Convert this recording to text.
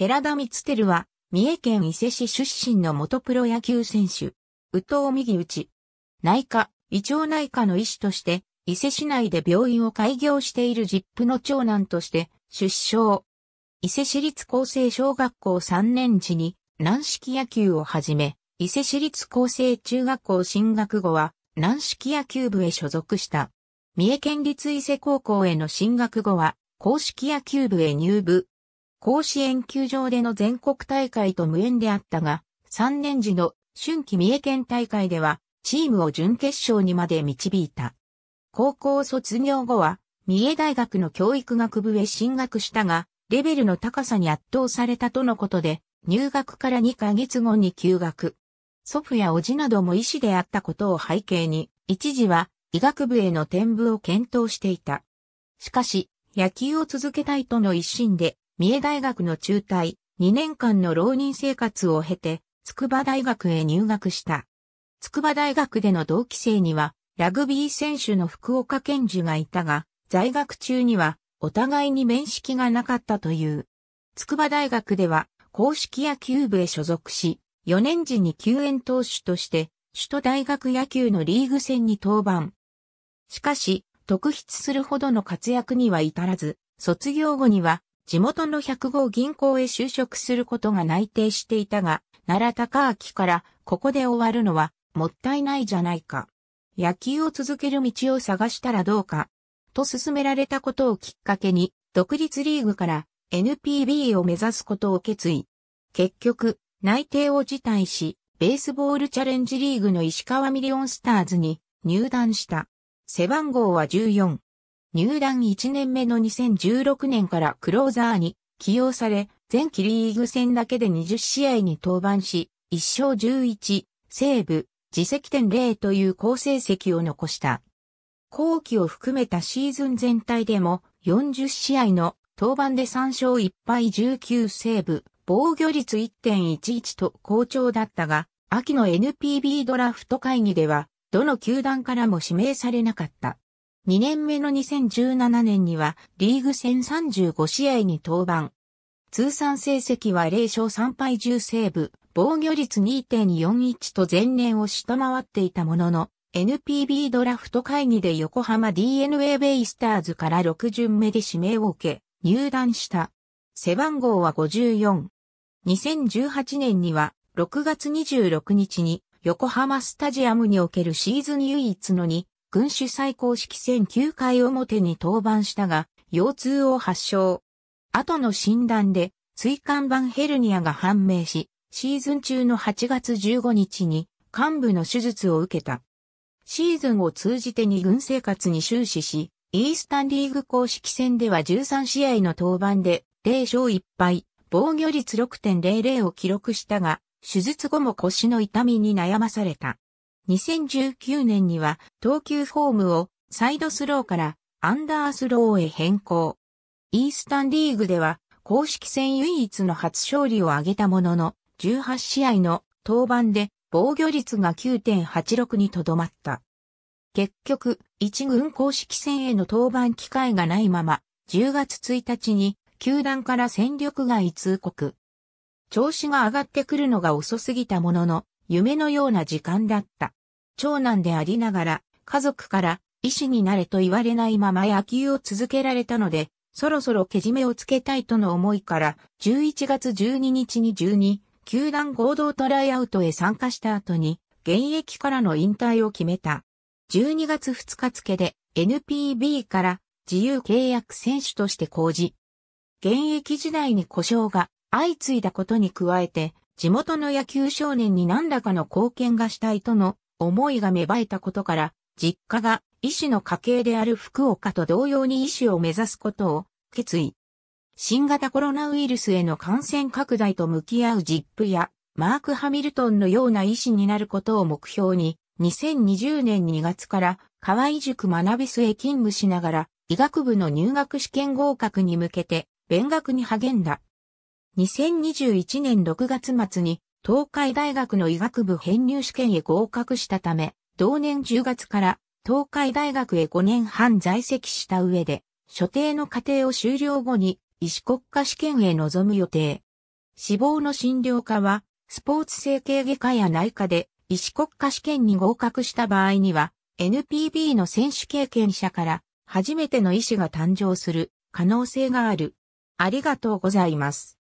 寺田光輝は、三重県伊勢市出身の元プロ野球選手。宇藤右内。内科、胃腸内科の医師として、伊勢市内で病院を開業している実父の長男として、出生。伊勢市立厚生小学校3年時に、軟式野球を始め、伊勢市立厚生中学校進学後は、軟式野球部へ所属した。三重県立伊勢高校への進学後は、公式野球部へ入部。甲子園球場での全国大会と無縁であったが、3年時の春季三重県大会では、チームを準決勝にまで導いた。高校卒業後は、三重大学の教育学部へ進学したが、レベルの高さに圧倒されたとのことで、入学から2ヶ月後に休学。祖父や叔父なども医師であったことを背景に、一時は医学部への転部を検討していた。しかし、野球を続けたいとの一心で、三重大学の中退、2年間の浪人生活を経て、筑波大学へ入学した。筑波大学での同期生には、ラグビー選手の福岡健樹がいたが、在学中には、お互いに面識がなかったという。筑波大学では、公式野球部へ所属し、4年時に救援投手として、首都大学野球のリーグ戦に登板。しかし、特筆するほどの活躍には至らず、卒業後には地元の100号銀行へ就職することが内定していたが、奈良高明からここで終わるのはもったいないじゃないか。野球を続ける道を探したらどうか、と勧められたことをきっかけに、独立リーグから NPB を目指すことを決意。結局、内定を辞退し、ベースボールチャレンジリーグの石川ミリオンスターズに入団した。背番号は14。入団1年目の2016年からクローザーに起用され、前期リーグ戦だけで20試合に登板し、1勝11、セーブ、自責点0という好成績を残した。後期を含めたシーズン全体でも40試合の登板で3勝1敗19セーブ、防御率1.11と好調だったが、秋の NPB ドラフト会議では、どの球団からも指名されなかった。2年目の2017年にはリーグ戦35試合に登板。通算成績は0勝3敗10セーブ、防御率2.41と前年を下回っていたものの、NPB ドラフト会議で横浜 DNA ベイスターズから6巡目で指名を受け、入団した。背番号は54。2018年には6月26日に横浜スタジアムにおけるシーズン唯一の2軍主最高式戦9回表に登板したが、腰痛を発症。後の診断で、椎間板ヘルニアが判明し、シーズン中の8月15日に幹部の手術を受けた。シーズンを通じて2軍生活に終始し、イースタンリーグ公式戦では13試合の登板で0勝1敗、防御率6.00を記録したが、手術後も腰の痛みに悩まされた。2019年には投球フォームをサイドスローからアンダースローへ変更。イースタンリーグでは公式戦唯一の初勝利を挙げたものの18試合の登板で防御率が9.86にとどまった。結局、一軍公式戦への登板機会がないまま、10月1日に球団から戦力外通告。調子が上がってくるのが遅すぎたものの、夢のような時間だった。長男でありながら、家族から医師になれと言われないまま野球を続けられたので、そろそろけじめをつけたいとの思いから、11月12日に12、球団合同トライアウトへ参加した後に、現役からの引退を決めた。12月2日付で NPB から自由契約選手として講じ、現役時代に故障が相次いだことに加えて、地元の野球少年に何らかの貢献がしたいとの思いが芽生えたことから、実家が医師の家系である福岡と同様に医師を目指すことを決意。新型コロナウイルスへの感染拡大と向き合うジップやマーク・ハミルトンのような医師になることを目標に2020年2月から河合塾学びすへ勤務しながら医学部の入学試験合格に向けて勉学に励んだ。2021年6月末に東海大学の医学部編入試験へ合格したため、同年10月から東海大学へ5年半在籍した上で、所定の過程を終了後に医師国家試験へ臨む予定。死亡の診療科は、スポーツ整形外科や内科で医師国家試験に合格した場合には、NPB の選手経験者から初めての医師が誕生する可能性がある。ありがとうございます。